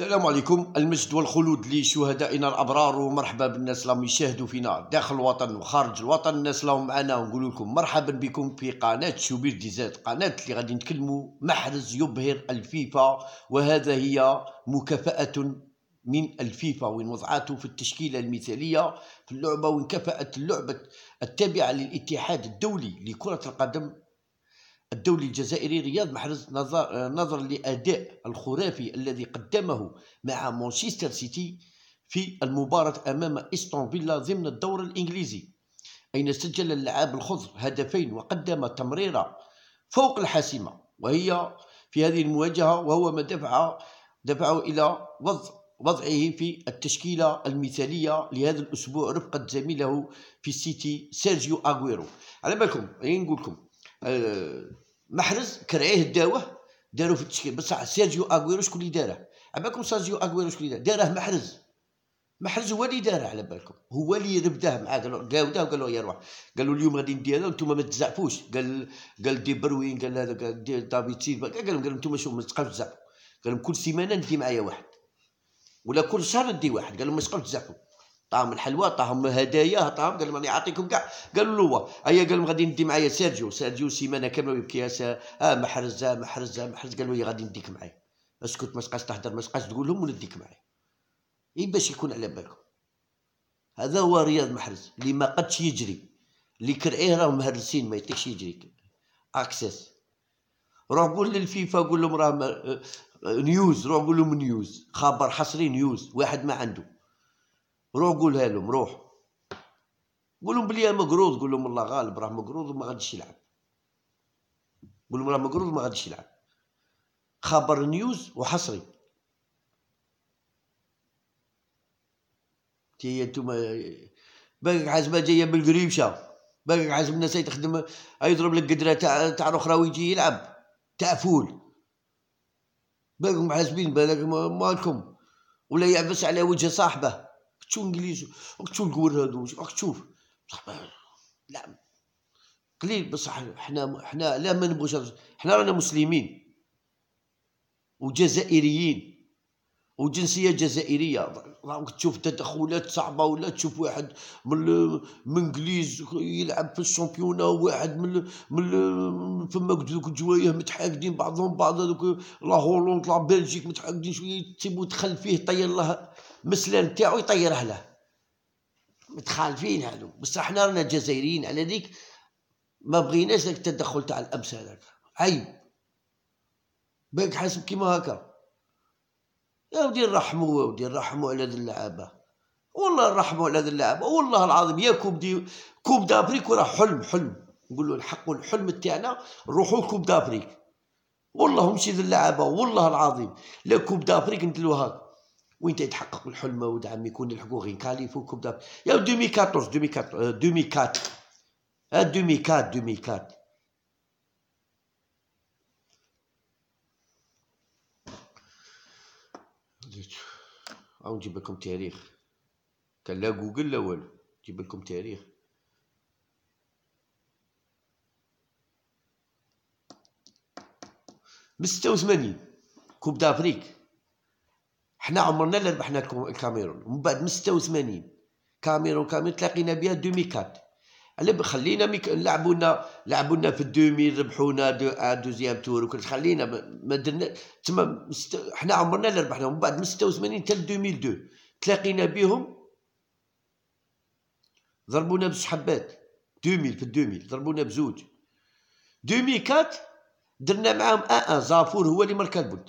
السلام عليكم المجد والخلود لشهدائنا الابرار ومرحبا بالناس اللي يشاهدوا فينا داخل الوطن وخارج الوطن الناس اللي معنا ونقول لكم مرحبا بكم في قناه شوبير ديزات قناه اللي غادي نتكلموا محرز يبهر الفيفا وهذا هي مكافاه من الفيفا وين وضعته في التشكيلة المثالية في اللعبة وين كفأت اللعبة التابعة للاتحاد الدولي لكرة القدم الدولي الجزائري رياض محرز نظر, نظر لأداء الخرافي الذي قدمه مع مانشستر سيتي في المباراة أمام إستون فيلا ضمن الدور الإنجليزي أين سجل اللعاب الخضر هدفين وقدم تمريرة فوق الحاسمة وهي في هذه المواجهة وهو ما دفع دفعه إلى وضع وضعه في التشكيلة المثالية لهذا الأسبوع رفقة زميله في السيتي سيرجيو أغويرو على بالكم نقول لكم آه، محرز كرعيه داوه داروا في التشكيل بصح سيرجيو اغويرو شكون اللي داره على بالكم سيرجيو اغويرو شكون اللي داره داره محرز محرز هو اللي داره على بالكم هو اللي ربداه معاه قالوا داوده وقال له يا روح قال له اليوم غادي ندير وانتم ما تزعفوش قال قال دي بروين قال هذا قال دافيد سيلفا قال لهم قال انتم شوف ما تبقاوش تزعفوا قال لهم كل سيمانه ندي معايا واحد ولا كل شهر ندي واحد قال لهم ما تبقاوش تزعفوا طعم الحلوى طعم هدايا طعم قال راني عاطيكم كاع قالوا له هيا قال غادي ندي معايا سيرجيو سيرجيو سيمانه كامله يبكي اه محرز اه محرز اه محرز قال له إيه، غادي نديك معايا اسكت ما تبقاش تهدر ما تبقاش تقول لهم ونديك معايا اي باش يكون على بالكم هذا هو رياض محرز اللي ما قدش يجري اللي كرعيه راه مهرسين ما يطيقش يجري اكسس روح قول للفيفا قول لهم راه نيوز آه، آه، روح قول لهم نيوز خبر حصري نيوز واحد ما عنده روح قولها لهم روح قول لهم بلي مقروض قول لهم الله غالب راه مقروض وما غاديش يلعب قول لهم راه مقروض وما غاديش يلعب خبر نيوز وحصري تي انتوما باقي عازمه جايه بالقريبشه باقي عازم الناس تخدم يضرب لك قدره تاع تاع الاخرى ويجي يلعب تاع فول باقي عازمين بالك مالكم ولا يعبس على وجه صاحبه كتشوف انجليزو وكتشوف الكوردوز وكتشوف لا قليل بصح حنا حنا لا ما نبغوش حنا رانا مسلمين وجزائريين وجنسيه جزائريه راك تشوف تدخلات صعبه ولا تشوف واحد من من انجليز يلعب في الشامبيونه واحد من من فما دوك الجوايه متحاقدين بعضهم بعض هذوك لا هولندا لا بلجيك متحاقدين شويه تسيبو دخل فيه طير الله مسلان تاعو يطيره له متخالفين هادو بصح حنا رانا جزائريين على ذيك ما بغيناش ذاك التدخل تاع الامس هذاك عيب بالك حاسب كيما هكا يا ودي الرحمو يا ودي الرحمو على هاد اللعابه والله الرحمو على هاد اللعابه والله العظيم يا كوب دي كوب دافريك وراه حلم حلم نقولو الحق والحلم تاعنا نروحوا لكوب دافريك والله مشي ذي اللعابه والله العظيم لا كوب دافريك ندلو هكا وين تيتحقق الحلم ودعم يكون يلحقوا غير كاليفو كوب داب يا 2014 2014 2004 2004 2004 او نجيب لكم تاريخ كان لا جوجل لا والو نجيب لكم تاريخ ب 86 كوب دافريك حنا عمرنا لا ربحنا الكاميرون من بعد من 86 كاميرون كاميرون تلاقينا بها 2004 على خلينا ميك... لعبوا لنا لعبوا لنا في الدومي ربحونا دو آه، دوزيام تور وكل خلينا ما درنا تما مست... حنا عمرنا لا ربحنا من بعد من 86 حتى 2002 تلاقينا بهم ضربونا بالسحبات 2000 في 2000 ضربونا بزوج 2004 درنا معاهم ان آه زافور هو اللي مركب البنت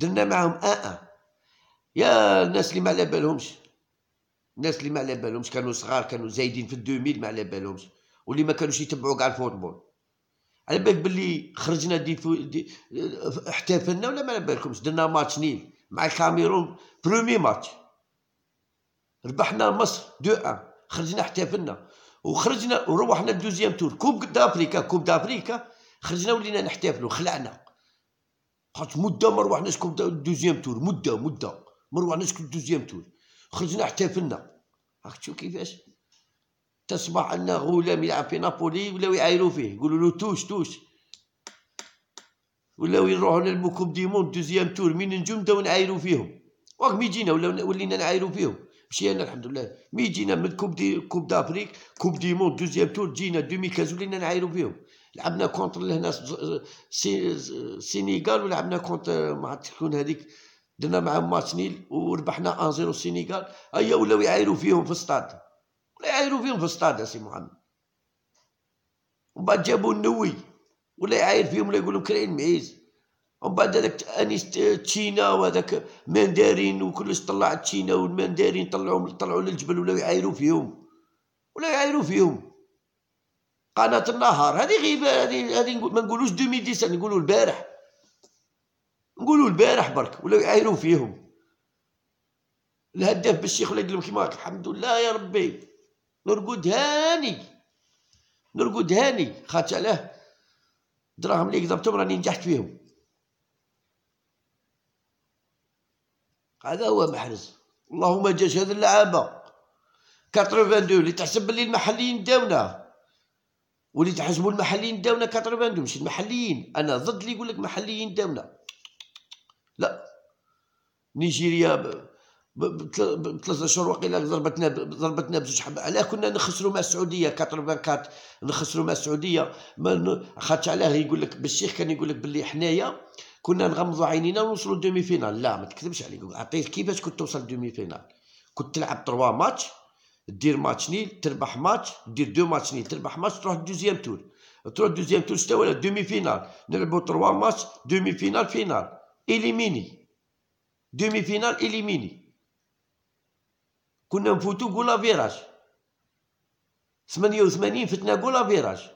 درنا معاهم آآ آه. يا الناس اللي ما على بالهمش الناس اللي ما على بالهمش كانوا صغار كانوا زايدين في الدوميل ما على بالهمش واللي ما كانوش يتبعوا كاع الفوتبول على بالك باللي خرجنا دي, دي احتفلنا ولا ما على بالكمش درنا ماتش نيل مع الكاميرون برومي ماتش ربحنا مصر 2 1 خرجنا احتفلنا وخرجنا وروحنا الدوزيام تور كوب دافريكا كوب دافريكا خرجنا ولينا نحتفلوا خلعنا خرجت مده ما ربحناش دوزيام تور مده مده ما ربحناش دوزيام تور خرجنا احتفلنا راك تشوف كيفاش تصبح ان غلام يلعب في نابولي ولاو يعايروا فيه يقولوا له توش توش ولاو يروحوا للبوكوب دي موند دوزيام تور مين نجم نداو نعايروا فيهم واك مي جينا ولينا نعايروا فيهم مشينا الحمد لله مي جينا من كوب دي كوب دافريك كوب دي مون دوزيام تور جينا دومي كازو ولينا نعايروا بهم لعبنا كونتر لهنا السينيغال ولعبنا كونتر مع تكون هذيك درنا معاهم ماتش نيل وربحنا 1-0 السينيغال هيا ولاو يعايروا فيهم في الستاد ولا يعايروا فيهم في الستاد يا سي محمد ومن بعد جابوا النوي ولا يعاير فيهم ولا يقول لهم كرعين معيز ومن بعد هذاك انيس تشينا وهذاك ماندارين وكلش طلع التشينا والماندارين طلعوا طلعوا للجبل ولاو يعايروا فيهم ولا يعايروا فيهم قناه النهار هذه غيبه هذه هذه ما نقولوش 2010 نقولوا البارح نقولوا البارح برك ولا يعايروا فيهم الهداف بالشيخ ولاد لهم الحمد لله يا ربي نرقد هاني نرقد هاني خاطر علاه دراهم اللي قدرتهم راني نجحت فيهم هذا هو محرز اللهم جاش هذا اللعابه 82 اللي تحسب باللي المحليين داونا واللي تحسبوا المحليين داونا 82 مش المحليين انا ضد اللي يقول لك محليين داونا لا نيجيريا ب... بثلاثة شهور وقيلا ضربتنا ضربتنا بزوج حب علاه كنا نخسروا مع السعوديه 84 نخسروا مع السعوديه خاطش علاه يقول لك بالشيخ كان يقول لك باللي حنايا كنا نغمضوا عينينا ونوصلوا دومي فينال لا ما تكذبش عليك عطيت كيفاش كنت توصل دومي فينال كنت تلعب تروا ماتش دير ماتش نيل تربح ماتش دير دو ماتش نيل تربح ماتش تروح دوزيام تور تروح دوزيام تور شتا ولا دومي فينال نلعبوا تروا ماتش دومي فينال فينال اليميني دومي فينال اليميني كنا نفوتو كولا فيراج 88 فتنا كولا فيراج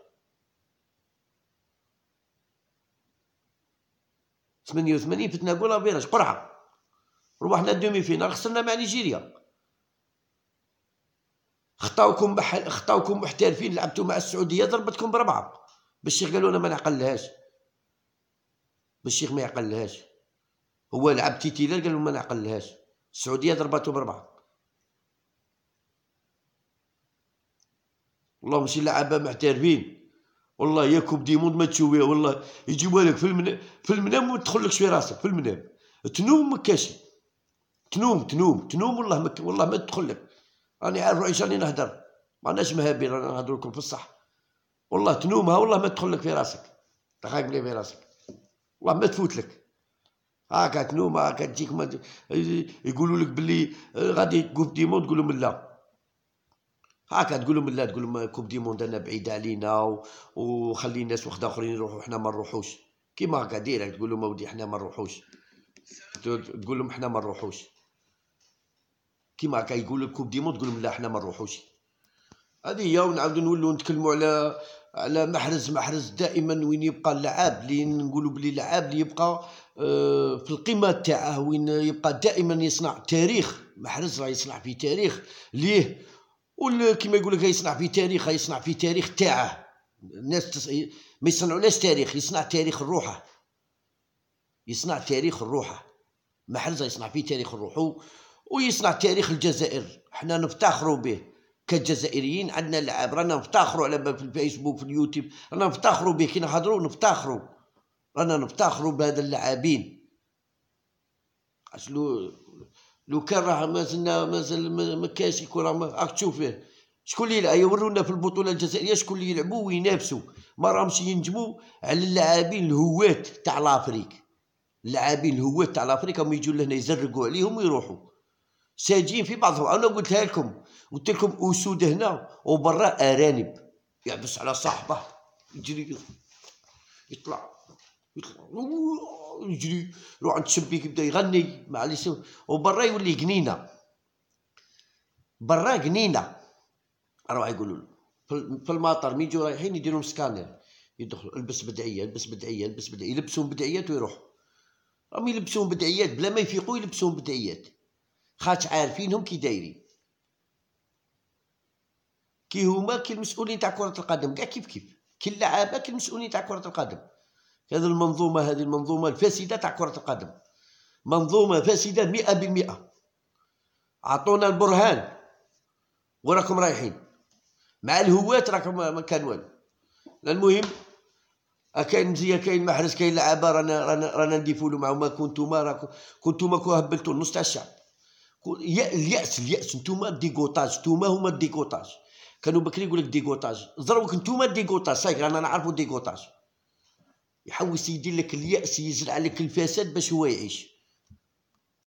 88 فتنا قولا فيراج قرعه روحنا دومي فينال خسرنا مع نيجيريا خطاوكم بح... خطاوكم محترفين لعبتوا مع السعوديه ضربتكم بربعه بالشيخ قالوا انا ما نعقلهاش بالشيخ ما يعقلهاش هو لعب تيتيلر قالوا ما نعقلهاش السعوديه ضربته بربعه والله ماشي لعابه محترفين والله يا كوب ديموند ما تشويه والله يجيبوها لك في المنام في المنام وما تدخلكش في راسك في المنام تنوم ما كاش تنوم تنوم تنوم والله ما والله ما تدخل لك راني عارف روحي شاني نهدر معناش مهابي راني نهضر لكم في الصح والله تنومها والله ما تدخل لك في راسك تخاك لي في راسك والله ما تفوت لك هاكا تنوم هاكا تجيك ما يقولوا لك بلي آه، غادي تقوم ديمون تقول لهم لا هاكا تقول لهم لا تقول لهم كوب دي موند انا بعيده علينا وخلي الناس واحد اخرين يروحوا حنا ما نروحوش كيما هاكا ديريكت تقول لهم اودي حنا ما نروحوش تقول لهم حنا ما نروحوش كيما هاكا يقول لك كوب دي موند تقول لهم لا حنا ما نروحوش هذه هي ونعاودوا نولو نتكلموا على على محرز محرز دائما وين يبقى اللعاب اللي نقولوا بلي اللعاب اللي يبقى آه، في القمه تاعه وين يبقى دائما يصنع تاريخ محرز راه يصنع في تاريخ ليه وكما يقول لك يصنع في تاريخ يصنع في تاريخ تاعه الناس تص... ما يصنعولاش تاريخ يصنع تاريخ الروحه يصنع تاريخ الروحه ما حرزه يصنع في تاريخ الروح ويصنع تاريخ الجزائر حنا نفتخروا به كجزائريين عندنا لعاب رانا نفتخروا على في الفيسبوك في اليوتيوب رانا نفتخروا به كي نهضروا نفتخروا رانا نفتخروا بهذا اللاعبين اصلو لو كان راه مازلنا مازال ما كاش يكون راك تشوف فيه شكون اللي يلعب يورونا أيوة، في البطوله الجزائريه شكون اللي يلعبوا وينافسوا ما راهمش ينجموا على اللاعبين الهوات تاع لافريك اللاعبين الهوات تاع لافريك هما يجوا لهنا يزرقوا عليهم ويروحوا ساجين في بعضهم انا قلتها لكم قلت لكم اسود هنا وبرا ارانب يعبس على صاحبه يجري يطلع يجري يروح عند الشبيك يبدا يغني معليش وبرا يولي جنينه برا جنينه اروح يقولوا في المطار مين يجوا رايحين يديروا سكانر يدخلوا البس بدعيه البس بدعيه البس بدعيه يلبسون بدعيات ويروح راهم يلبسون بدعيات بلا ما يفيقوا يلبسون بدعيات خاطش عارفينهم كي دايرين كي هما كي المسؤولين تاع كره القدم كاع كيف كيف كي اللعابه كي المسؤولين تاع كره القدم كان المنظومة هذه المنظومة الفاسدة تاع كرة القدم منظومة فاسدة مئة بالمئة عطونا البرهان وراكم رايحين مع الهواة راكم ما كان والو المهم كاين مزيه كاين محرز كاين لعابه رانا رانا رانا نديفولو معاهم كنتوما راكم كنتوما كو هبلتو النص تاع الشعب الياس الياس نتوما ديكوطاج نتوما هما ديكوطاج كانوا بكري يقول لك ديكوطاج ضربك نتوما ديكوطاج صحيح رانا نعرفو ديكوطاج يحوس يدير لك الياس يزرع لك الفساد باش هو يعيش